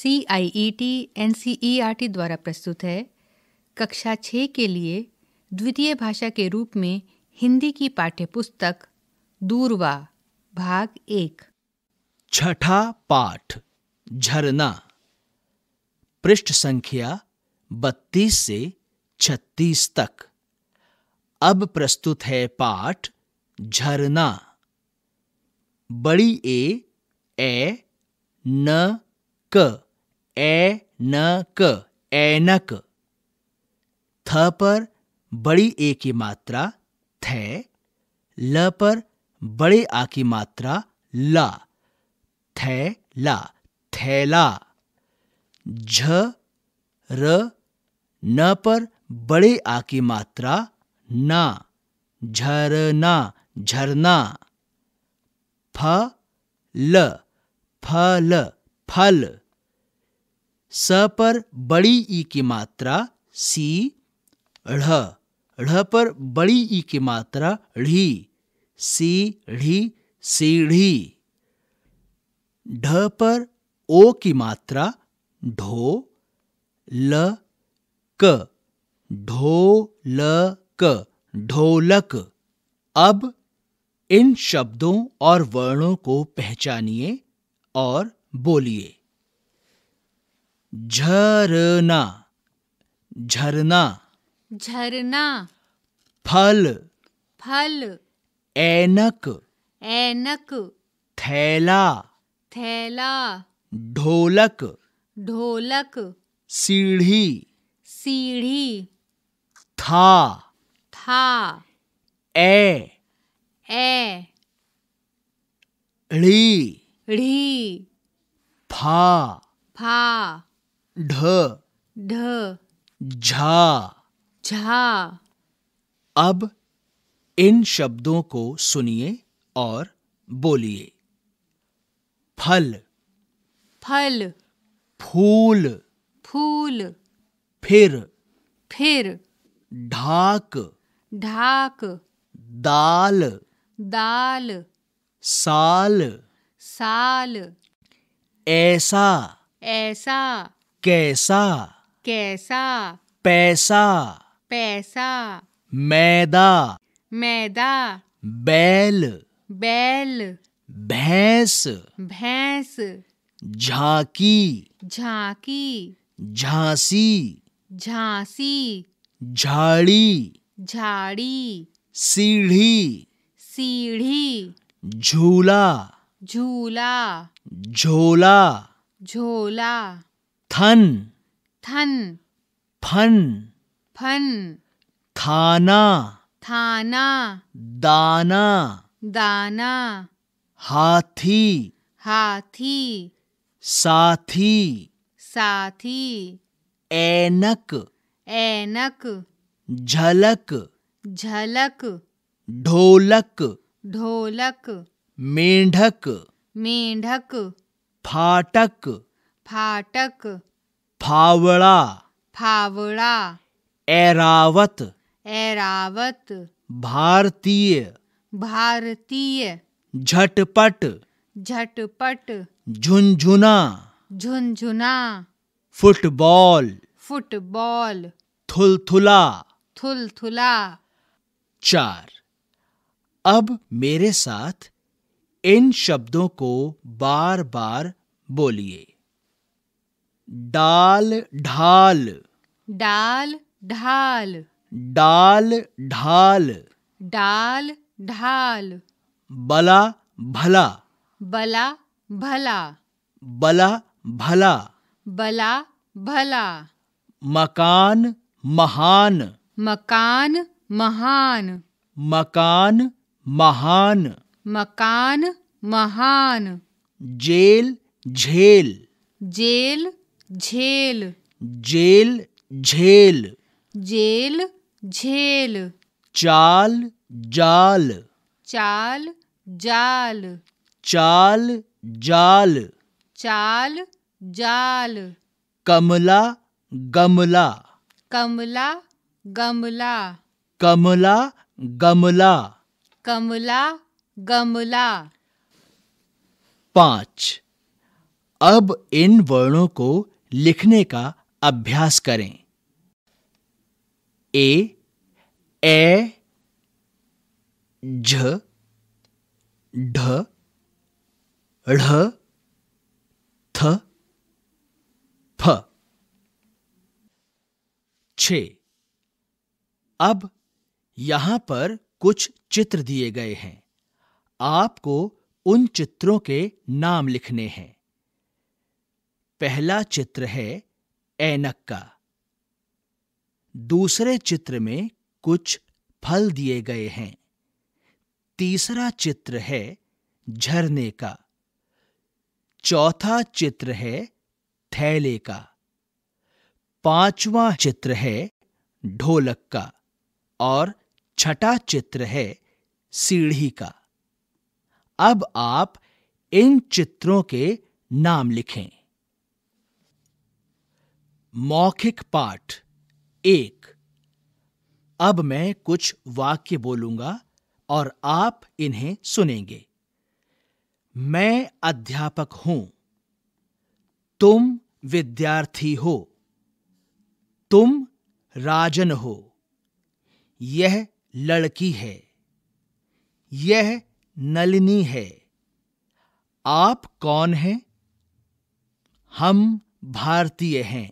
C I E T N C E R T द्वारा प्रस्तुत है कक्षा छः के लिए द्वितीय भाषा के रूप में हिंदी की पाठ्यपुस्तक दूरवा भाग एक छठा पाठ झरना पृष्ठ संख्या बत्तीस से छत्तीस तक अब प्रस्तुत है पाठ झरना बड़ी ए ए न क ए न क एनक थ पर बड़ी ए की मात्रा थे ल पर बड़े आ की मात्रा ला थे ला थैला झ र न पर बड़े आ की मात्रा ना झरना झरना फ ल फल फल स पर बड़ी ई की मात्रा सी ढ ढ पर बड़ी ई की मात्रा ढी सी ढी सीढ़ी ढ पर ओ की मात्रा ढो ल क ढो ल क ढोलक अब इन शब्दों और वर्णों को पहचानिए और बोलिए झरना झरना झरना फल फल एनक एनक थैला थैला ढोलक ढोलक सीढ़ी सीढ़ी था था ए ए री री फा फा ढ ढ झा झा अब इन शब्दों को सुनिए और बोलिए फल फल फूल फूल फिर फिर ढाक ढाक दाल दाल साल साल ऐसा ऐसा कैसा कैसा पैसा पैसा मैदा मैदा बैल बैल भैंस भैंस झांकी झांकी झांसी झांसी झाड़ी झाड़ी सीढ़ी सीढ़ी झूला झूला झोला झोला थन थन फन फन थाना थाना दाना दाना हाथी हाथी साथी साथी ऐनक ऐनक झलक झलक ढोलक ढोलक मेंढक मेंढक फाटक फाटक फावड़ा फावड़ा एरावत एरावत भारतीय भारतीय झटपट झटपट झुंझुना झुंझुना फुटबॉल फुटबॉल थुलथुला थुलथुला चार अब मेरे साथ इन शब्दों को बार बार बोलिए डाल ढाल डाल ढाल डाल ढाल डाल ढाल बला भला बला भला बला भला बला भला मकान महान मकान महान मकान महान मकान महान जेल झेल जेल झेल जेल झेल जेल झेल चाल जाल चाल जाल चाल जाल चाल जाल कमला गमला कमला गमला कमला गमला कमला गमला पाँच अब इन वर्णों को लिखने का अभ्यास करें ए ए झ ढ ढ थ फ छ अब यहां पर कुछ चित्र दिए गए हैं आपको उन चित्रों के नाम लिखने हैं पहला चित्र है ऐनक का दूसरे चित्र में कुछ फल दिए गए हैं तीसरा चित्र है झरने का चौथा चित्र है थैले का पांचवा चित्र है ढोलक का और छठा चित्र है सीढ़ी का अब आप इन चित्रों के नाम लिखें मौखिक पाठ एक अब मैं कुछ वाक्य बोलूंगा और आप इन्हें सुनेंगे मैं अध्यापक हूं तुम विद्यार्थी हो तुम राजन हो यह लड़की है यह नलिनी है आप कौन हैं हम भारतीय हैं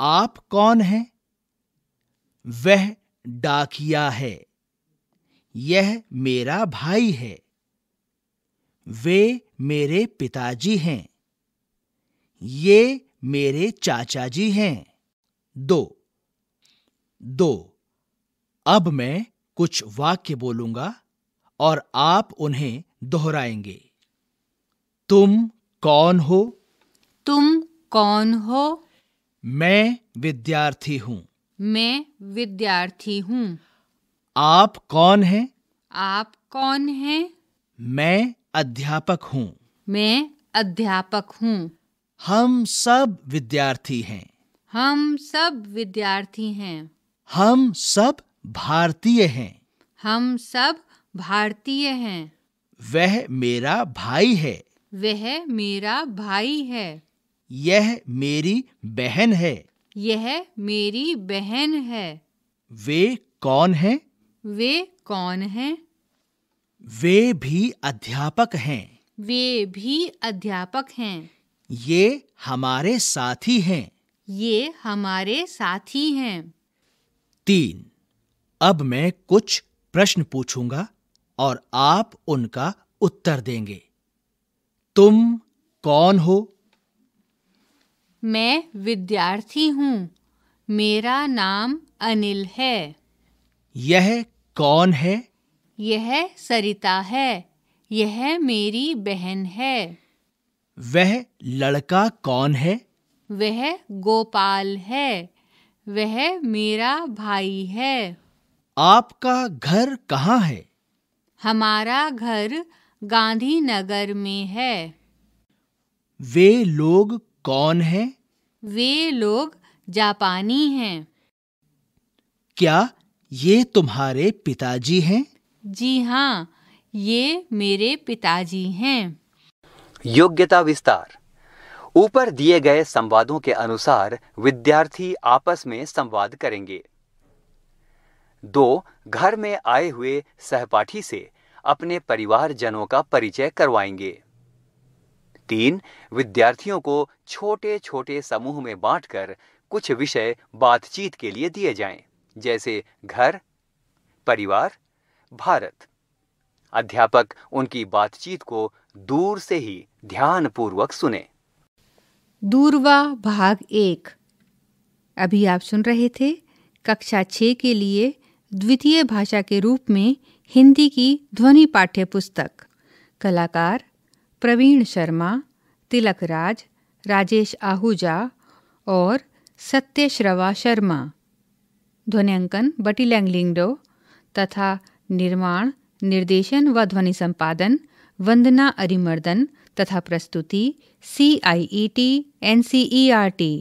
आप कौन हैं वह डाकिया है यह मेरा भाई है वे मेरे पिताजी हैं ये मेरे चाचा जी हैं दो दो अब मैं कुछ वाक्य बोलूंगा और आप उन्हें दोहराएंगे तुम कौन हो तुम कौन हो मैं विद्यार्थी हूँ मैं विद्यार्थी हूँ आप कौन हैं आप कौन हैं मैं अध्यापक हूँ मैं अध्यापक हूँ हम सब विद्यार्थी हैं हम सब विद्यार्थी हैं हम सब भारतीय हैं हम सब भारतीय हैं वह मेरा भाई है वह मेरा भाई है यह मेरी बहन है यह मेरी बहन है वे कौन हैं? वे कौन हैं? वे भी अध्यापक हैं वे भी अध्यापक हैं ये हमारे साथी हैं ये हमारे साथी हैं तीन अब मैं कुछ प्रश्न पूछूंगा और आप उनका उत्तर देंगे तुम कौन हो मैं विद्यार्थी हूँ मेरा नाम अनिल है यह कौन है यह सरिता है यह मेरी बहन है वह लड़का कौन है वह गोपाल है वह मेरा भाई है आपका घर कहाँ है हमारा घर गांधीनगर में है वे लोग कौन है वे लोग जापानी हैं क्या ये तुम्हारे पिताजी हैं जी हाँ ये मेरे पिताजी हैं योग्यता विस्तार ऊपर दिए गए संवादों के अनुसार विद्यार्थी आपस में संवाद करेंगे दो घर में आए हुए सहपाठी से अपने परिवारजनों का परिचय करवाएंगे तीन विद्यार्थियों को छोटे छोटे समूह में बांटकर कुछ विषय बातचीत के लिए दिए जाएं, जैसे घर परिवार भारत अध्यापक उनकी बातचीत को दूर से ही ध्यानपूर्वक सुने दूरवा भाग एक अभी आप सुन रहे थे कक्षा छ के लिए द्वितीय भाषा के रूप में हिंदी की ध्वनि पाठ्य पुस्तक कलाकार प्रवीण शर्मा राज राजेश आहूजा और सत्यश्रवा शर्मा ध्वनियांकन बटी लैंगलिंगडो तथा निर्माण निर्देशन व ध्वनि संपादन वंदना अरिमर्दन तथा प्रस्तुति C I E T N C E R T